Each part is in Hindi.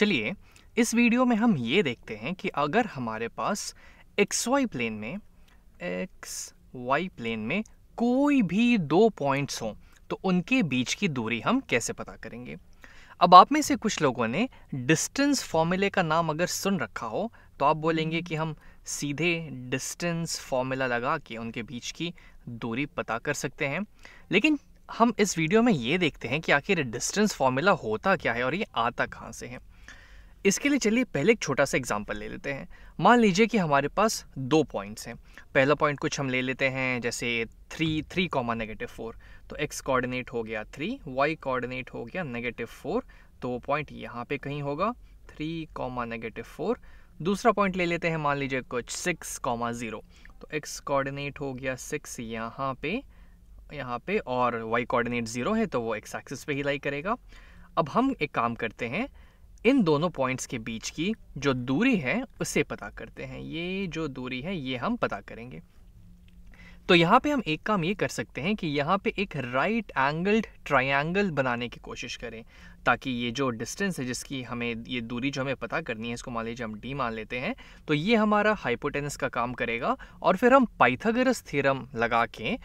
चलिए इस वीडियो में हम ये देखते हैं कि अगर हमारे पास एक्स वाई प्लेन में एक्स वाई प्लेन में कोई भी दो पॉइंट्स हों तो उनके बीच की दूरी हम कैसे पता करेंगे अब आप में से कुछ लोगों ने डिस्टेंस फॉर्मूले का नाम अगर सुन रखा हो तो आप बोलेंगे कि हम सीधे डिस्टेंस फॉर्मूला लगा के उनके बीच की दूरी पता कर सकते हैं लेकिन हम इस वीडियो में ये देखते हैं कि आखिर डिस्टेंस फॉर्मूला होता क्या है और ये आता कहाँ से है इसके लिए चलिए पहले एक छोटा सा एग्जाम्पल ले लेते हैं मान लीजिए कि हमारे पास दो पॉइंट्स हैं पहला पॉइंट कुछ हम ले लेते हैं जैसे three three comma negative four तो एक्स कोऑर्डिनेट हो गया थ्री वाई कोऑर्डिनेट हो गया नेगेटिव फोर तो वो पॉइंट यहाँ पे कहीं होगा थ्री कॉमा नेगेटिव फोर दूसरा पॉइंट ले लेते हैं मान लीजिए कुछ सिक्स कॉमा ज़ीरो तो एक्स कोऑर्डिनेट हो गया सिक्स यहाँ पे यहाँ पे और वाई कोऑर्डिनेट ज़ीरो है तो वो एक्स एक्सिस पे ही लाई करेगा अब हम एक काम करते हैं इन दोनों पॉइंट्स के बीच की जो दूरी है उसे पता करते हैं ये जो दूरी है ये हम पता करेंगे तो यहाँ पे हम एक काम ये कर सकते हैं कि यहाँ पे एक राइट एंगल्ड ट्रायंगल बनाने की कोशिश करें ताकि ये जो डिस्टेंस है जिसकी हमें ये दूरी जो हमें पता करनी है इसको मान लीजिए हम डी मान लेते हैं तो ये हमारा हाइपोटेनस का काम करेगा और फिर हम पाइथागोरस थ्योरम लगा के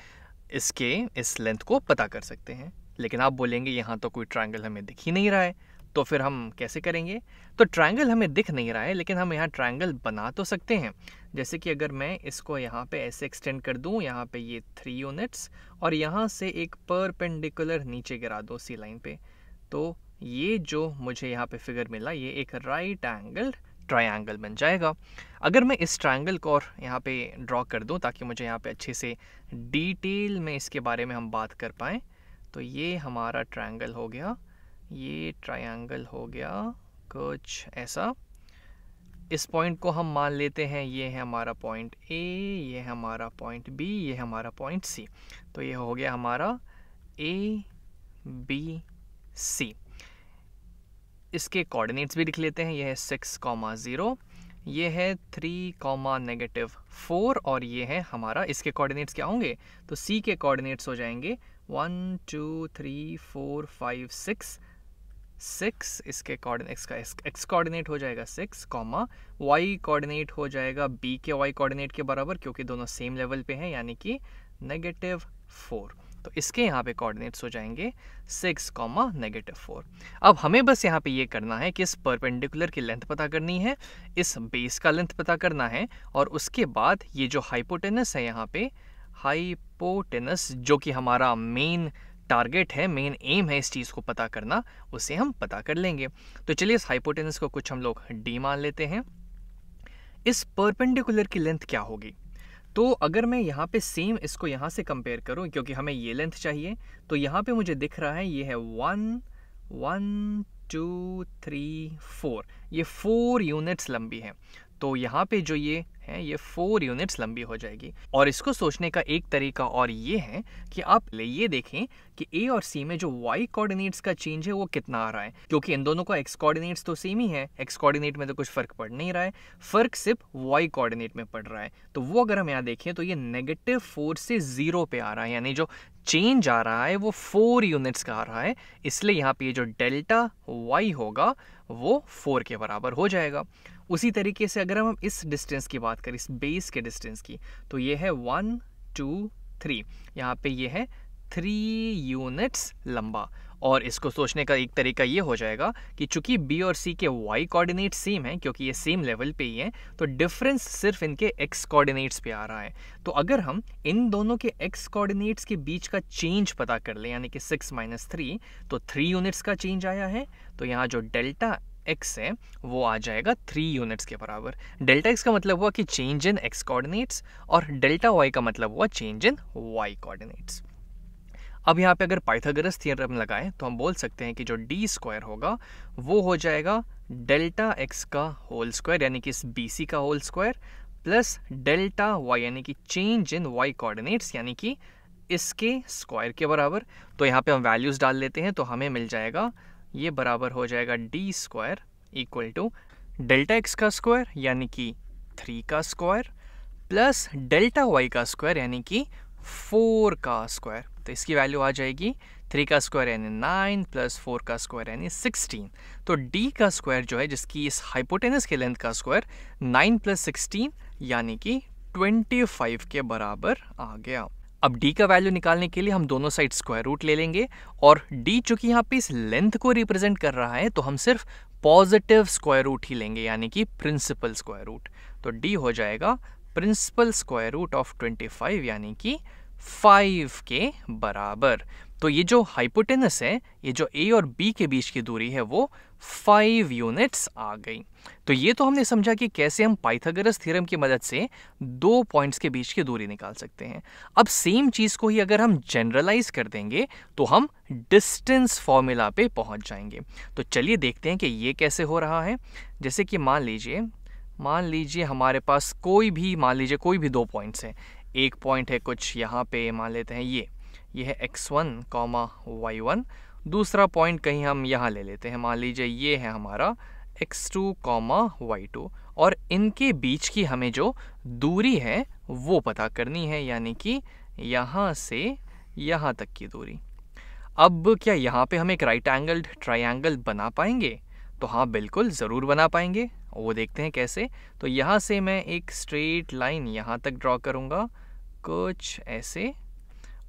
इसके इस लेंथ को पता कर सकते हैं लेकिन आप बोलेंगे यहाँ तो कोई ट्राइंगल हमें दिख ही नहीं रहा है तो फिर हम कैसे करेंगे तो ट्रायंगल हमें दिख नहीं रहा है लेकिन हम यहाँ ट्रायंगल बना तो सकते हैं जैसे कि अगर मैं इसको यहाँ पे ऐसे एक्सटेंड कर दूँ यहाँ पे ये थ्री यूनिट्स और यहाँ से एक परपेंडिकुलर नीचे गिरा दो सी लाइन पे तो ये जो मुझे यहाँ पे फिगर मिला ये एक राइट एंगल ट्रायंगल बन जाएगा अगर मैं इस ट्रायंगल को और यहाँ पे ड्रॉ कर दूँ ताकि मुझे यहाँ पे अच्छे से डिटेल में इसके बारे में हम बात कर पाएँ तो ये हमारा ट्रायंगल हो गया ये ट्रायंगल हो गया कुछ ऐसा इस पॉइंट को हम मान लेते हैं ये है हमारा पॉइंट ए ये है हमारा पॉइंट बी ये हमारा पॉइंट सी तो ये हो गया हमारा ए बी सी इसके कोऑर्डिनेट्स भी लिख लेते हैं यह है सिक्स कॉमा ज़ीरो ये है थ्री कॉमा नेगेटिव फोर और ये है हमारा इसके कोऑर्डिनेट्स क्या होंगे तो सी के कोऑर्डिनेट्स हो जाएंगे one two three four five six six इसके कोऑर्डिनेट इसका एक्स कोऑर्डिनेट हो जाएगा सिक्स कॉमा वाई कोऑर्डिनेट हो जाएगा बी के वाई कोऑर्डिनेट के बराबर क्योंकि दोनों सेम लेवल पे हैं यानी कि नेगेटिव फोर तो इसके यहाँ पे कोऑर्डिनेट्स हो जाएंगे सिक्स कॉमा नेगेटिव फोर अब हमें बस यहाँ पे ये करना है कि इस परपेंडिकुलर की लेंथ पता करनी है इस बेस का लेंथ पता करना है और उसके बाद ये जो हाइपोटेनस है यहाँ पे हाइपोटेनस जो कि हमारा मेन टारगेट है मेन एम है इस चीज़ को पता करना उसे हम पता कर लेंगे तो चलिए इस हाइपोटेनस को कुछ हम लोग डी मान लेते हैं इस परपेंडिकुलर की लेंथ क्या होगी तो अगर मैं यहाँ पे सेम इसको यहाँ से कंपेयर करूँ क्योंकि हमें ये लेंथ चाहिए तो यहाँ पे मुझे दिख रहा है ये है one one two three four ये फोर यूनिट्स लंबी है तो यहाँ पे जो ये है ये फोर यूनिट्स लंबी हो जाएगी और इसको सोचने का एक तरीका और ये है कि आप ये देखें कि ए और सी में जो वाई कोऑर्डिनेट्स का चेंज है वो कितना आ रहा है क्योंकि इन दोनों का एक्स कोऑर्डिनेट्स तो सेम ही है एक्स कोऑर्डिनेट में तो कुछ फर्क पड़ नहीं रहा है फर्क सिर्फ वाई कोऑर्डिनेट में पड़ रहा है तो वो अगर हम यहाँ देखें तो ये नेगेटिव फोर से जीरो पे आ रहा है यानी जो चेंज आ रहा है वो फोर यूनिट्स का आ रहा है इसलिए यहाँ पे जो डेल्टा वाई होगा वो फोर के बराबर हो जाएगा उसी तरीके से अगर हम इस डिस्टेंस की बात करें इस बेस के डिस्टेंस की तो ये है वन टू थ्री यहाँ पे ये है थ्री यूनिट्स लंबा और इसको सोचने का एक तरीका ये हो जाएगा कि चूंकि बी और सी के वाई कोऑर्डिनेट सेम हैं क्योंकि ये सेम लेवल पे ही हैं तो डिफरेंस सिर्फ इनके एक्स कोऑर्डिनेट्स पे आ रहा है तो अगर हम इन दोनों के एक्स कोऑर्डिनेट्स के बीच का चेंज पता कर लें यानी कि सिक्स माइनस थ्री तो थ्री यूनिट्स का चेंज आया है तो यहाँ जो डेल्टा एक्स है वो आ जाएगा थ्री यूनिट्स के बराबर डेल्टा एक्स का मतलब हुआ कि चेंज इन एक्स कोऑर्डिनेट्स और डेल्टा वाई का मतलब हुआ चेंज इन वाई कोऑर्डिनेट्स अब यहाँ पे अगर पाइथागोरस थ्योरम लगाएं तो हम बोल सकते हैं कि जो डी स्क्वायर होगा वो हो जाएगा डेल्टा एक्स का होल स्क्वायर यानी कि इस बी सी का whole square plus delta Y यानी कि चेंज इन वाई कोऑर्डिनेट्स यानी कि इसके स्क्वायर के बराबर तो यहाँ पे हम वैल्यूज़ डाल लेते हैं तो हमें मिल जाएगा ये बराबर हो जाएगा D square equal to delta X का स्क्वायर यानी कि थ्री का स्क्वायर प्लस डेल्टा वाई का स्क्वायर यानी कि फोर का स्क्वायर तो इसकी वैल्यू आ जाएगी थ्री का स्क्वायर यानी नाइन प्लस फोर का स्क्वायर यानी सिक्सटीन तो डी का स्क्वायर जो है जिसकी इस हाइपोटेनस के लेंथ का स्क्वायर नाइन प्लस सिक्सटीन यानी कि ट्वेंटी फाइव के बराबर आ गया अब d का वैल्यू निकालने के लिए हम दोनों साइड स्क्वायर रूट ले लेंगे और d चूंकि यहाँ पे इस लेंथ को रिप्रेजेंट कर रहा है तो हम सिर्फ पॉजिटिव स्क्वायर रूट ही लेंगे यानी कि प्रिंसिपल स्क्वायर रूट तो d हो जाएगा प्रिंसिपल स्क्वायर रूट ऑफ 25 यानी कि 5 के बराबर तो ये जो हाइपोटेनस है ये जो ए और बी के बीच की दूरी है वो फाइव यूनिट्स आ गई तो ये तो हमने समझा कि कैसे हम पाइथागोरस थ्योरम की मदद से दो पॉइंट्स के बीच की दूरी निकाल सकते हैं अब सेम चीज़ को ही अगर हम जनरलाइज कर देंगे तो हम डिस्टेंस फॉर्मूला पे पहुंच जाएंगे तो चलिए देखते हैं कि ये कैसे हो रहा है जैसे कि मान लीजिए मान लीजिए हमारे पास कोई भी मान लीजिए कोई भी दो पॉइंट्स हैं एक पॉइंट है कुछ यहाँ पे मान लेते हैं ये ये है X one comma Y one दूसरा पॉइंट कहीं हम यहाँ ले लेते हैं मान लीजिए ये है हमारा X two comma Y two और इनके बीच की हमें जो दूरी है वो पता करनी है यानी कि यहाँ से यहाँ तक की दूरी अब क्या यहाँ पे हम एक राइट एंगल्ड ट्राइंगल बना पाएंगे तो हाँ बिल्कुल ज़रूर बना पाएंगे वो देखते हैं कैसे तो यहाँ से मैं एक स्ट्रेट लाइन यहाँ तक ड्रॉ करूँगा कुछ ऐसे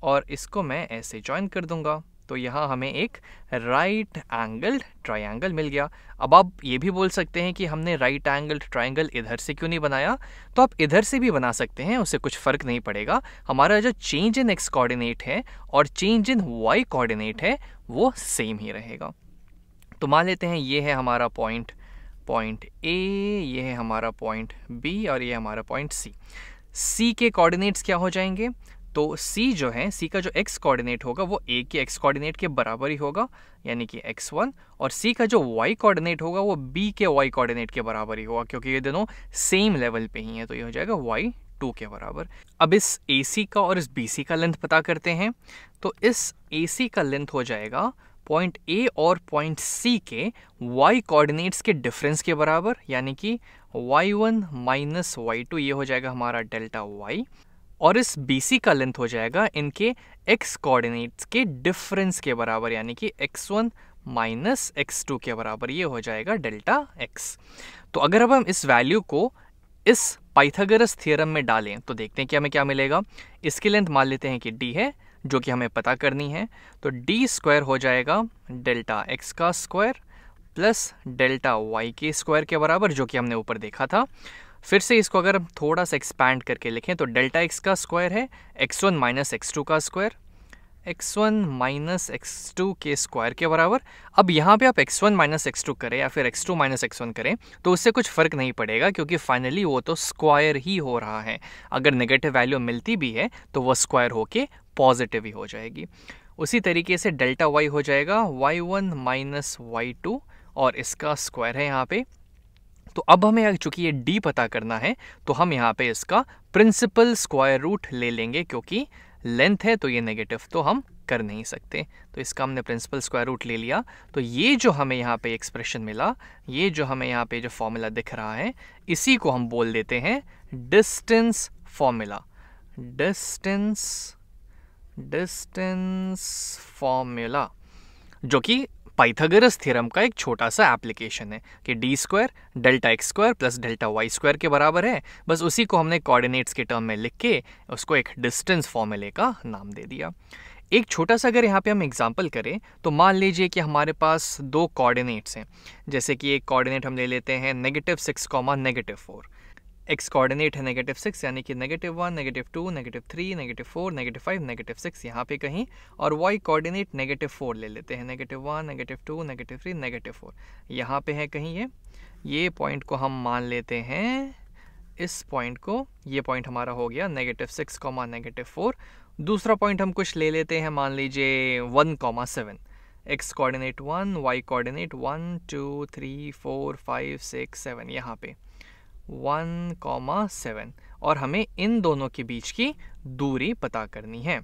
और इसको मैं ऐसे ज्वाइन कर दूंगा तो यहाँ हमें एक राइट एंगल्ड ट्राइंगल मिल गया अब आप ये भी बोल सकते हैं कि हमने राइट एंगल्ड ट्राइंगल इधर से क्यों नहीं बनाया तो आप इधर से भी बना सकते हैं उससे कुछ फ़र्क नहीं पड़ेगा हमारा जो चेंज इन एक्स कोऑर्डिनेट है और चेंज इन वाई कोऑर्डिनेट है वो सेम ही रहेगा तो मान लेते हैं ये है हमारा पॉइंट पॉइंट ए ये है हमारा पॉइंट बी और ये हमारा पॉइंट सी सी के कोऑर्डिनेट्स क्या हो जाएंगे तो सी जो है सी का जो एक्स कोऑर्डिनेट होगा वो ए के एक्स कोऑर्डिनेट के बराबर ही होगा यानी कि एक्स वन और सी का जो वाई कोऑर्डिनेट होगा वो बी के वाई कोऑर्डिनेट के बराबर ही होगा क्योंकि ये दोनों सेम लेवल पे ही हैं तो ये हो जाएगा y2 के बराबर अब इस ए सी का और इस बी सी का लेंथ पता करते हैं तो इस ए सी का लेंथ हो जाएगा पॉइंट ए और पॉइंट सी के वाई कोऑर्डिनेट्स के डिफरेंस के बराबर यानी कि Y one minus Y two ये हो जाएगा हमारा डेल्टा वाई और इस बी सी का लेंथ हो जाएगा इनके एक्स कोऑर्डिनेट्स के डिफरेंस के बराबर यानी कि X one minus X two के बराबर ये हो जाएगा डेल्टा एक्स तो अगर अब हम इस वैल्यू को इस पाइथागोरस थ्योरम में डालें तो देखते हैं कि हमें क्या मिलेगा इसकी लेंथ मान लेते हैं कि डी है जो कि हमें पता करनी है तो डी स्क्वायर हो जाएगा डेल्टा एक्स का स्क्वायर प्लस डेल्टा वाई के स्क्वायर के बराबर जो कि हमने ऊपर देखा था फिर से इसको अगर हम थोड़ा सा एक्सपैंड करके लिखें तो डेल्टा एक्स का स्क्वायर है X one minus X two का square X one minus X two के स्क्वायर के बराबर अब यहाँ पे आप X one minus X two करें या फिर X two minus X one करें तो उससे कुछ फ़र्क नहीं पड़ेगा क्योंकि फाइनली वो तो स्क्वायर ही हो रहा है अगर नेगेटिव वैल्यू मिलती भी है तो वो स्क्वायर होके पॉजिटिव ही हो जाएगी उसी तरीके से डेल्टा वाई हो जाएगा Y one minus Y two और इसका स्क्वायर है यहाँ पे तो अब हमें चूंकि ये डी पता करना है तो हम यहाँ पे इसका प्रिंसिपल स्क्वायर रूट ले लेंगे क्योंकि लेंथ है तो ये नेगेटिव तो हम कर नहीं सकते तो इसका हमने प्रिंसिपल स्क्वायर रूट ले लिया तो ये जो हमें यहाँ पे एक्सप्रेशन मिला ये जो हमें यहाँ पे जो फॉर्मूला दिख रहा है इसी को हम बोल देते हैं distance formula distance distance formula जो कि पाइथागोरस थ्योरम का एक छोटा सा एप्लीकेशन है कि D square delta X square plus delta Y square के बराबर है बस उसी को हमने कोऑर्डिनेट्स के टर्म में लिख के उसको एक डिस्टेंस फॉर्मूले का नाम दे दिया एक छोटा सा अगर यहाँ पे हम एग्जाम्पल करें तो मान लीजिए कि हमारे पास दो कोऑर्डिनेट्स हैं जैसे कि एक कोऑर्डिनेट हम ले लेते हैं negative six comma negative four X coordinate है नेगेटिव सिक्स यानी कि negative one negative two negative three negative four negative five negative six यहाँ पे कहीं और वाई कोऑर्डिनेट नेगेटिव फोर ले लेते हैं negative one negative two negative three negative four यहाँ पे है कहीं ये ये पॉइंट को हम मान लेते हैं इस पॉइंट को ये पॉइंट हमारा हो गया negative six comma negative four दूसरा पॉइंट हम कुछ ले लेते हैं मान लीजिए one comma seven X coordinate one Y coordinate one two three four five six seven यहाँ पे वन कॉमा सेवन और हमें इन दोनों के बीच की दूरी पता करनी है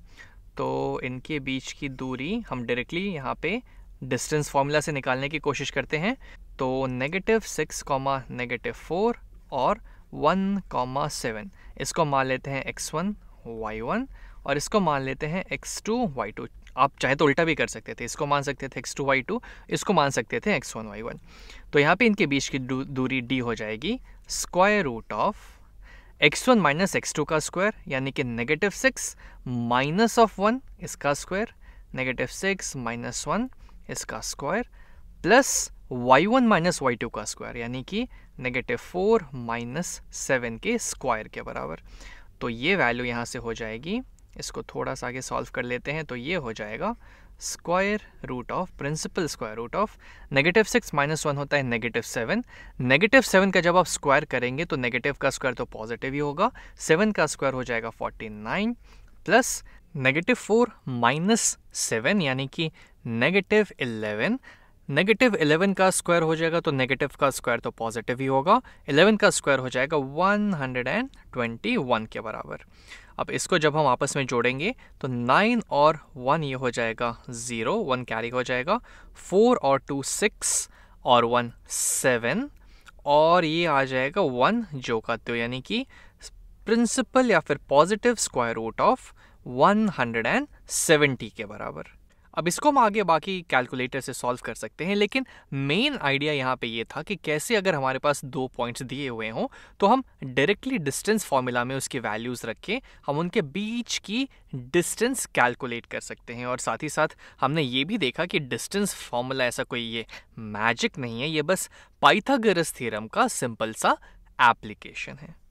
तो इनके बीच की दूरी हम डायरेक्टली यहाँ पे डिस्टेंस फार्मूला से निकालने की कोशिश करते हैं तो negative six comma negative four और वन कॉमा सेवन इसको मान लेते हैं एक्स वन वाई वन और इसको मान लेते हैं एक्स टू वाई टू आप चाहे तो उल्टा भी कर सकते थे इसको मान सकते थे एक्स टू वाई टू इसको मान सकते थे एक्स वन वाई वन तो यहाँ पे इनके बीच की दूरी डी हो जाएगी square root of X one minus X two का स्क्वायर यानी कि negative six minus of one इसका square negative six minus one इसका square plus Y one minus Y two का स्क्वायर यानी कि नेगेटिव फोर माइनस सेवन के स्क्वायर के बराबर तो ये वैल्यू यहाँ से हो जाएगी इसको थोड़ा सा आगे सॉल्व कर लेते हैं तो ये हो जाएगा square root of principal square root of negative six minus one होता है नेगेटिव सेवन नेगेटिव सेवन का जब आप स्क्वायर करेंगे तो नेगेटिव का स्क्वायर तो पॉजिटिव ही होगा सेवन का स्क्वायर हो जाएगा forty nine plus negative four minus seven यानी कि नेगेटिव इलेवन नेगेटिव इलेवन का स्क्वायर हो जाएगा तो नेगेटिव का स्क्वायर तो पॉजिटिव ही होगा इलेवन का स्क्वायर हो जाएगा one hundred and twenty one के बराबर अब इसको जब हम आपस में जोड़ेंगे तो नाइन और वन ये हो जाएगा ज़ीरो वन कैरी हो जाएगा फोर और टू सिक्स और वन सेवन और ये आ जाएगा वन जो का तो यानी कि प्रिंसिपल या फिर positive square root of one hundred and seventy के बराबर अब इसको हम आगे बाकी कैलकुलेटर से सॉल्व कर सकते हैं लेकिन मेन आइडिया यहाँ पे ये था कि कैसे अगर हमारे पास दो पॉइंट्स दिए हुए हों तो हम डायरेक्टली डिस्टेंस फॉर्मूला में उसकी वैल्यूज़ रखें हम उनके बीच की डिस्टेंस कैलकुलेट कर सकते हैं और साथ ही साथ हमने ये भी देखा कि डिस्टेंस फॉर्मूला ऐसा कोई ये मैजिक नहीं है ये बस पाइथागोरस थ्योरम का सिंपल सा एप्लीकेशन है